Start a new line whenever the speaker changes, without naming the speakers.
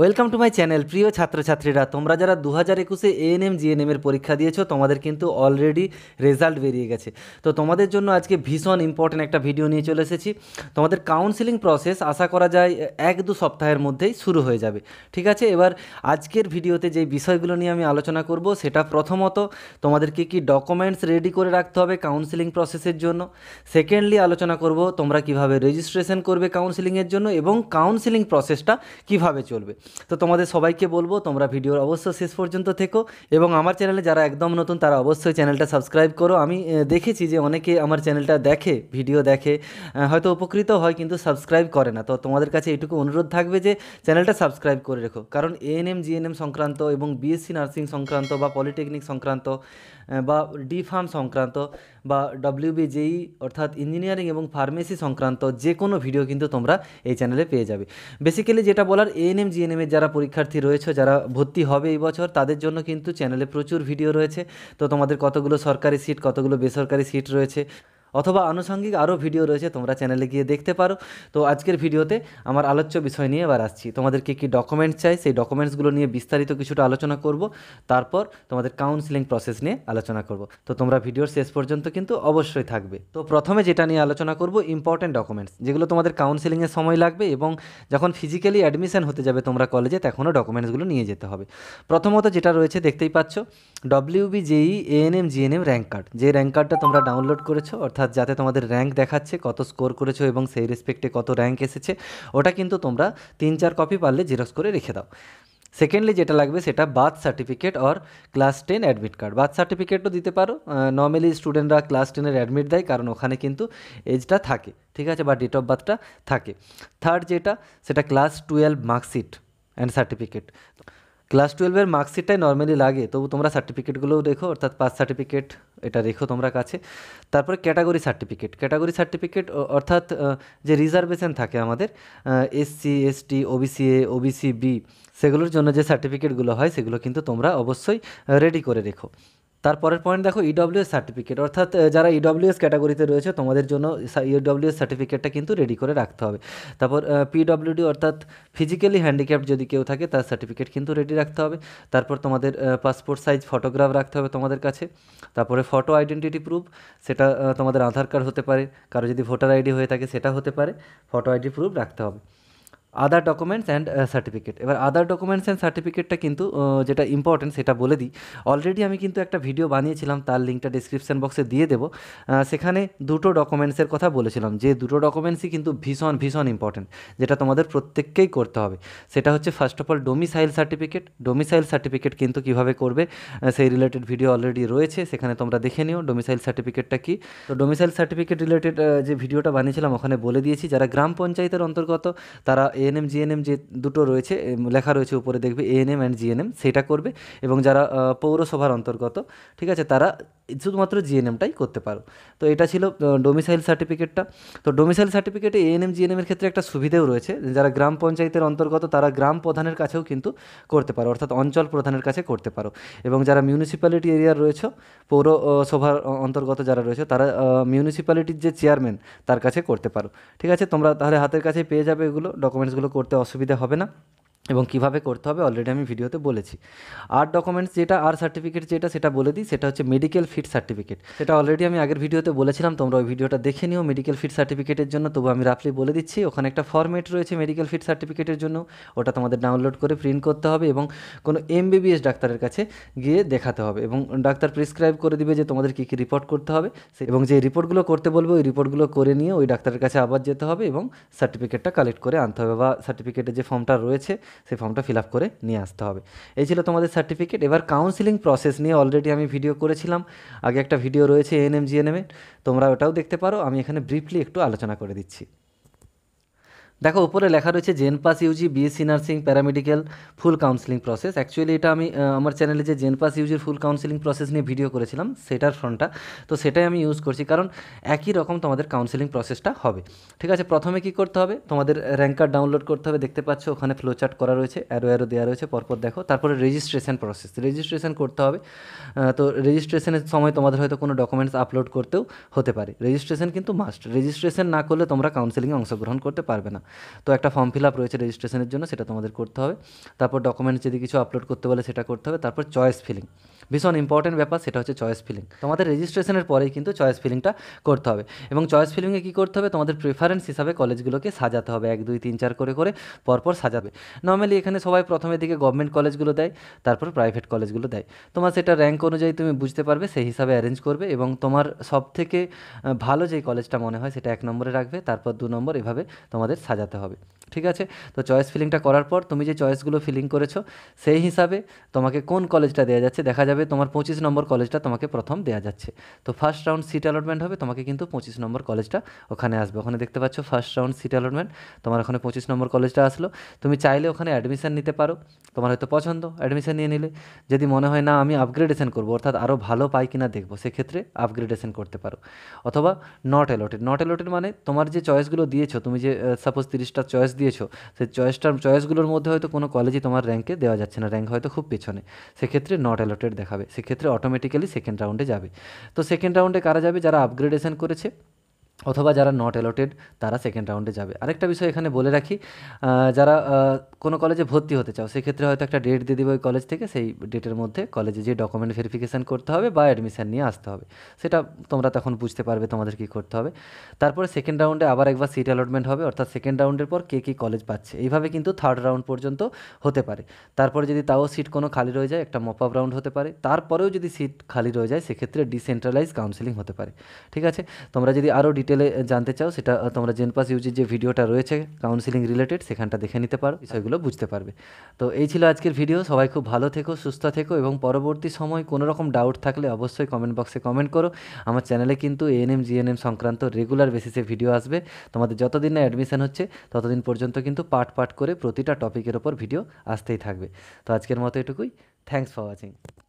welcome to my channel প্রিয় ছাত্রছাত্রীরা তোমরা যারা দু হাজার একুশে এএনএম জিএনএমের পরীক্ষা দিয়েছো তোমাদের কিন্তু অলরেডি রেজাল্ট বেরিয়ে গেছে তো তোমাদের জন্য আজকে ভীষণ ইম্পর্টেন্ট একটা ভিডিও নিয়ে চলে এসেছি তোমাদের কাউন্সিলিং প্রসেস আশা করা যায় এক দু সপ্তাহের মধ্যেই শুরু হয়ে যাবে ঠিক আছে এবার আজকের ভিডিওতে যে বিষয়গুলো নিয়ে আমি আলোচনা করব সেটা প্রথমত তোমাদেরকে কি ডকুমেন্টস রেডি করে রাখতে হবে কাউন্সিলিং প্রসেসের জন্য সেকেন্ডলি আলোচনা করব তোমরা কিভাবে রেজিস্ট্রেশন করবে কাউন্সিলিংয়ের জন্য এবং কাউন্সিলিং প্রসেসটা কিভাবে চলবে তো তোমাদের সবাইকে বলবো তোমরা ভিডিওর অবশ্যই শেষ পর্যন্ত থেকো এবং আমার চ্যানেলে যারা একদম নতুন তারা অবশ্যই চ্যানেলটা সাবস্ক্রাইব করো আমি দেখেছি যে অনেকে আমার চ্যানেলটা দেখে ভিডিও দেখে হয়তো উপকৃত হয় কিন্তু সাবস্ক্রাইব করে না তো তোমাদের কাছে এটুকু অনুরোধ থাকবে যে চ্যানেলটা সাবস্ক্রাইব করে রেখো কারণ এএনএম জিএনএম সংক্রান্ত এবং বিএসসি নার্সিং সংক্রান্ত বা পলিটেকনিক সংক্রান্ত বা ডি ফার্ম সংক্রান্ত বা ডব্লিউবিজেই e অর্থাৎ ইঞ্জিনিয়ারিং এবং ফার্মেসি সংক্রান্ত যে কোনো ভিডিও কিন্তু তোমরা এই চ্যানেলে পেয়ে যাবে বেসিক্যালি যেটা বলার এএনএম জিএনএমের যারা পরীক্ষার্থী রয়েছে যারা ভর্তি হবে এই বছর তাদের জন্য কিন্তু চ্যানেলে প্রচুর ভিডিও রয়েছে তো তোমাদের কতগুলো সরকারি সিট কতগুলো বেসরকারি সিট রয়েছে অথবা আনুষঙ্গিক আরও ভিডিও রয়েছে তোমরা চ্যানেলে গিয়ে দেখতে পারো তো আজকের ভিডিওতে আমার আলোচ্য বিষয় নিয়ে এবার আসছি তোমাদের কী কী ডকুমেন্টস চাই সেই ডকুমেন্টসগুলো নিয়ে বিস্তারিত কিছুটা আলোচনা করব তারপর তোমাদের কাউন্সিলিং প্রসেস নিয়ে আলোচনা করব তো তোমরা ভিডিওর শেষ পর্যন্ত কিন্তু অবশ্যই থাকবে তো প্রথমে যেটা নিয়ে আলোচনা করব ইম্পর্ট্যান্ট ডকুমেন্টস যেগুলো তোমাদের কাউন্সিলিংয়ের সময় লাগবে এবং যখন ফিজিক্যালি অ্যাডমিশন হতে যাবে তোমরা কলেজে তখনও ডকুমেন্টসগুলো নিয়ে যেতে হবে প্রথমত যেটা রয়েছে দেখতেই পাচ্ছ WB JEE ANM GNM rank card যে র্যাঙ্ক কার্ডটা তোমরা ডাউনলোড করেছো অর্থাৎ অর্থাৎ যাতে তোমাদের র্যাঙ্ক দেখাচ্ছে কত স্কোর করেছো এবং সেই রেসপেক্টে কত র্যাঙ্ক এসেছে ওটা কিন্তু তোমরা তিন চার কপি পারলে জেরক্স করে রেখে দাও সেকেন্ডলি যেটা লাগবে সেটা birth certificate or class ten admit card birth সার্টিফিকেটও দিতে পারো নর্মালি স্টুডেন্টরা ক্লাস টেনের অ্যাডমিট দেয় কারণ ওখানে কিন্তু এজটা থাকে ঠিক আছে বা ডেট অফ বার্থটা থাকে থার্ড যেটা সেটা class twelve marksheet and certificate class টুয়েলভের মার্কশিটটাই নর্মালি লাগে তবু তোমরা সার্টিফিকেটগুলোও দেখো অর্থাৎ পাস সার্টিফিকেট এটা রেখো তোমরা কাছে তারপরে ক্যাটাগরি সার্টিফিকেট ক্যাটাগরি সার্টিফিকেট অর্থাৎ যে রিজার্ভেশন থাকে আমাদের SC ST OBC A OBC B সেগুলোর জন্য যে সার্টিফিকেটগুলো হয় সেগুলো কিন্তু তোমরা অবশ্যই রেডি করে রেখো তারপরের পয়েন্ট দেখো ইডব্লিউএস e সার্টিফিকেট অর্থাৎ যারা ইডব্লিউএস e ক্যাটাগরিতে রয়েছে তোমাদের জন্য ইডব্লিউএস সার্টিফিকেটটা e কিন্তু রেডি করে রাখতে হবে তারপর পিডব্লিউডি অর্থাৎ ফিজিক্যালি হ্যান্ডিক্যাপ যদি কেউ থাকে তার সার্টিফিকেট কিন্তু রেডি রাখতে হবে তারপর তোমাদের পাসপোর্ট সাইজ ফটোগ্রাফ রাখতে হবে তোমাদের কাছে তারপরে ফটো আইডেন্টিটি প্রুফ সেটা তোমাদের আধার কার্ড হতে পারে কারো যদি ভোটার আইডি হয়ে থাকে সেটা হতে পারে ফটো আইডি প্রুফ রাখতে হবে আদার ডকুমেন্টস অ্যান্ড সার্টিফিকেট এবার আদার ডকুমেন্টস অ্যান্ড সার্টিফিকেটটা কিন্তু যেটা ইম্পর্টেন্ট সেটা বলে দিই অলরেডি আমি কিন্তু একটা ভিডিও বানিয়েছিলাম তার লিঙ্কটা ডিসক্রিপশান বক্সে দিয়ে দেবো সেখানে দুটো ডকুমেন্টসের কথা বলেছিলাম যে দুটো ডকুমেন্টসই কিন্তু ভীষণ ভীষণ ইম্পর্টেন্ট যেটা তোমাদের প্রত্যেককেই করতে হবে সেটা হচ্ছে first of all domicile certificate domicile certificate কিন্তু কিভাবে করবে সেই রিলেটেড ভিডিও অলরেডি রয়েছে সেখানে তোমরা দেখে নিও ডোমিসাইল সার্টিফিকেটটা কি তো ডোমিসাইল সার্টিফিকেট রিলেটেড যে ভিডিওটা বানিয়েছিলাম ওখানে বলে দিয়েছি যারা গ্রাম পঞ্চায়েতের অন্তর্গত তারা এএনএম জিএনএম যে দুটো রয়েছে লেখা রয়েছে উপরে দেখবে এএনএম অ্যান্ড জিএনএম সেটা করবে এবং যারা পৌরসভার অন্তর্গত ঠিক আছে তারা শুধুমাত্র জিএনএমটাই করতে পারো তো এটা ছিল ডোমিসাইল সার্টিফিকেটটা তো ডোমিসাইল সার্টিফিকেটে এএনএম জিএনএমের ক্ষেত্রে একটা সুবিধেও রয়েছে যারা গ্রাম পঞ্চায়েতের অন্তর্গত তারা গ্রাম প্রধানের কাছেও কিন্তু করতে পারো অর্থাৎ অঞ্চল প্রধানের কাছে করতে পারো এবং যারা মিউনিসিপ্যালিটি এরিয়ার রয়েছে পৌরসভার অন্তর্গত যারা রয়েছে তারা মিউনিসিপ্যালিটির যে চেয়ারম্যান তার কাছে করতে পারো ঠিক আছে তোমরা তাহলে হাতের কাছে পেয়ে যাবে এগুলো ডকুমেন্টসগুলো করতে অসুবিধা হবে না এবং কিভাবে করতে হবে অলরেডি আমি ভিডিওতে বলেছি আর ডকুমেন্টস যেটা আর সার্টিফিকেট যেটা সেটা বলে দিই সেটা হচ্ছে মেডিকেল ফিট সার্টিফিকেট সেটা অলরেডি আমি আগের ভিডিওতে বলেছিলাম তোমরা ওই ভিডিওটা দেখে নিও মেডিকেল ফিট সার্টিফিকেটের জন্য তবু আমি রাফলি বলে দিচ্ছি ওখানে একটা ফর্মেট রয়েছে মেডিকেল ফিট সার্টিফিকেটের জন্য ওটা তোমাদের ডাউনলোড করে প্রিন্ট করতে হবে এবং কোনো এমবিবিএস ডাক্তারের কাছে গিয়ে দেখাতে হবে এবং ডাক্তার প্রিসক্রাইব করে দিবে যে তোমাদের কী কী রিপোর্ট করতে হবে এবং যে রিপোর্টগুলো করতে বলবে ওই রিপোর্টগুলো করে নিয়ে ওই ডাক্তারের কাছে আবার যেতে হবে এবং সার্টিফিকেটটা কালেক্ট করে আনতে হবে বা সার্টিফিকেটের যে ফর্মটা রয়েছে সেই ফর্মটা ফিল আপ করে নিয়ে আসতে হবে এই ছিল তোমাদের সার্টিফিকেট এবার কাউন্সিলিং প্রসেস নিয়ে অলরেডি আমি ভিডিও করেছিলাম আগে একটা ভিডিও রয়েছে এএনএম জিএনএমে তোমরা ওটাও দেখতে পারো আমি এখানে ব্রিফলি একটু আলোচনা করে দিচ্ছি দেখো উপরে লেখা রয়েছে JENPAS UG BSc nursing paramedical full counselling process actually এটা আমি আমার চ্যানেলে যে পাস ইউজির ফুল কাউন্সিলিং প্রসেস নিয়ে ভিডিও করেছিলাম সেটার ফ্রন্টটা তো সেটাই আমি ইউজ করছি কারণ একই রকম তোমাদের কাউন্সিলিং প্রসেসটা হবে ঠিক আছে প্রথমে কি করতে হবে তোমাদের র্যাঙ্ক কার্ড ডাউনলোড করতে হবে দেখতে পাচ্ছ ওখানে ফ্লো চার্ট করা রয়েছে অ্যারো অ্যারো দেওয়া রয়েছে পরপর দেখো তারপরে রেজিস্ট্রেশন প্রসেস রেজিস্ট্রেশন করতে হবে তো রেজিস্ট্রেশনের সময় তোমাদের হয়তো কোনো ডকুমেন্টস আপলোড করতেও হতে পারে রেজিস্ট্রেশন কিন্তু মাস্ট রেজিস্ট্রেশন না করলে তোমরা কাউন্সেলিংয়ে অংশগ্রহণ করতে পারবে না তো একটা ফর্ম ফিল আপ রয়েছে রেজিস্ট্রেশনের জন্য সেটা তোমাদের করতে হবে তারপর ডকুমেন্টস যদি কিছু আপলোড করতে বলে সেটা করতে হবে তারপর চয়েস ফিলিং ভীষণ ইম্পর্টেন্ট ব্যাপার সেটা হচ্ছে চয়েস ফিলিং তোমাদের রেজিস্ট্রেশনের পরেই কিন্তু চয়েস ফিলিংটা করতে হবে এবং চয়েস ফিলিংয়ে কী করতে হবে তোমাদের প্রেফারেন্স হিসাবে কলেজগুলোকে সাজাতে হবে এক দুই তিন চার করে করে পরপর সাজাবে নর্মালি এখানে সবাই প্রথমে দিকে গভর্নমেন্ট কলেজগুলো দেয় তারপর প্রাইভেট কলেজগুলো দেয় তোমার সেটা র্যাঙ্ক অনুযায়ী তুমি বুঝতে পারবে সেই হিসাবে অ্যারেঞ্জ করবে এবং তোমার সব থেকে ভালো যে কলেজটা মনে হয় সেটা এক নম্বরে রাখবে তারপর দু নম্বর এভাবে তোমাদের সাজাতে হবে ঠিক আছে তো চয়েস ফিলিংটা করার পর তুমি যে চয়েসগুলো ফিলিং করেছো সেই হিসাবে তোমাকে কোন কলেজটা দেওয়া যাচ্ছে দেখা যাবে হিসাবে তোমার পঁচিশ নম্বর কলেজটা তোমাকে প্রথম দেওয়া যাচ্ছে তো ফার্স্ট রাউন্ড সিট অ্যালটমেন্ট হবে তোমাকে কিন্তু পঁচিশ নম্বর কলেজটা ওখানে আসবে ওখানে দেখতে পাচ্ছ ফার্স্ট রাউন্ড সিট অ্যালটমেন্ট তোমার ওখানে পঁচিশ নম্বর কলেজটা আসলো তুমি চাইলে ওখানে অ্যাডমিশান নিতে পারো তোমার হয়তো পছন্দ অ্যাডমিশান নিয়ে নিলে যদি মনে হয় না আমি আপগ্রেডেশন করবো অর্থাৎ আরও ভালো পাই কিনা দেখবো সেক্ষেত্রে আপগ্রেডেশন করতে পারো অথবা নট অ্যালটেড নট অ্যালটেড মানে তোমার যে চয়েসগুলো দিয়েছো তুমি যে সাপোজ তিরিশটা চয়েস দিয়েছো সেই চয়েসটার চয়েসগুলোর মধ্যে হয়তো কোনো কলেজে তোমার র্যাঙ্কে দেওয়া যাচ্ছে না র্যাঙ্ক হয়তো খুব পেছনে সেক্ষেত্রে নট অ্যালটেড দেখা দেখাবে সেক্ষেত্রে অটোমেটিক্যালি সেকেন্ড রাউন্ডে যাবে তো সেকেন্ড রাউন্ডে কারা যাবে যারা আপগ্রেডেশন করেছে অথবা যারা নট অ্যালোটেড তারা সেকেন্ড রাউন্ডে যাবে আরেকটা বিষয় এখানে বলে রাখি যারা কোনো কলেজে ভর্তি হতে চাও সেক্ষেত্রে হয়তো একটা ডেট দিয়ে দেবে ওই কলেজ থেকে সেই ডেটের মধ্যে কলেজে যে ডকুমেন্ট ভেরিফিকেশান করতে হবে বা অ্যাডমিশান নিয়ে আসতে হবে সেটা তোমরা তখন বুঝতে পারবে তোমাদের কী করতে হবে তারপরে সেকেন্ড রাউন্ডে আবার একবার সিট অ্যালটমেন্ট হবে অর্থাৎ সেকেন্ড রাউন্ডের পর কে কী কলেজ পাচ্ছে এইভাবে কিন্তু থার্ড রাউন্ড পর্যন্ত হতে পারে তারপরে যদি তাও সিট কোনো খালি রয়ে যায় একটা মপ আপ রাউন্ড হতে পারে তারপরেও যদি সিট খালি রয়ে যায় সেক্ষেত্রে ডিসেন্ট্রালাইজ কাউন্সিলিং হতে পারে ঠিক আছে তোমরা যদি আরও ডিটেলে জানতে চাও সেটা তোমরা জেনপাস ইউজির যে ভিডিওটা রয়েছে কাউন্সিলিং রিলেটেড সেখানটা দেখে নিতে পারো বিষয়গুলো বুঝতে পারবে তো এই ছিল আজকের ভিডিও সবাই খুব ভালো থেকো সুস্থ থেকো এবং পরবর্তী সময় কোনো রকম ডাউট থাকলে অবশ্যই কমেন্ট বক্সে কমেন্ট করো আমার চ্যানেলে কিন্তু এএনএম জিএনএম সংক্রান্ত রেগুলার বেসিসে ভিডিও আসবে তোমাদের যতদিন না অ্যাডমিশন হচ্ছে ততদিন পর্যন্ত কিন্তু পার্ট পার্ট করে প্রতিটা টপিকের ওপর ভিডিও আসতেই থাকবে তো আজকের মতো এটুকুই থ্যাংকস ফর ওয়াচিং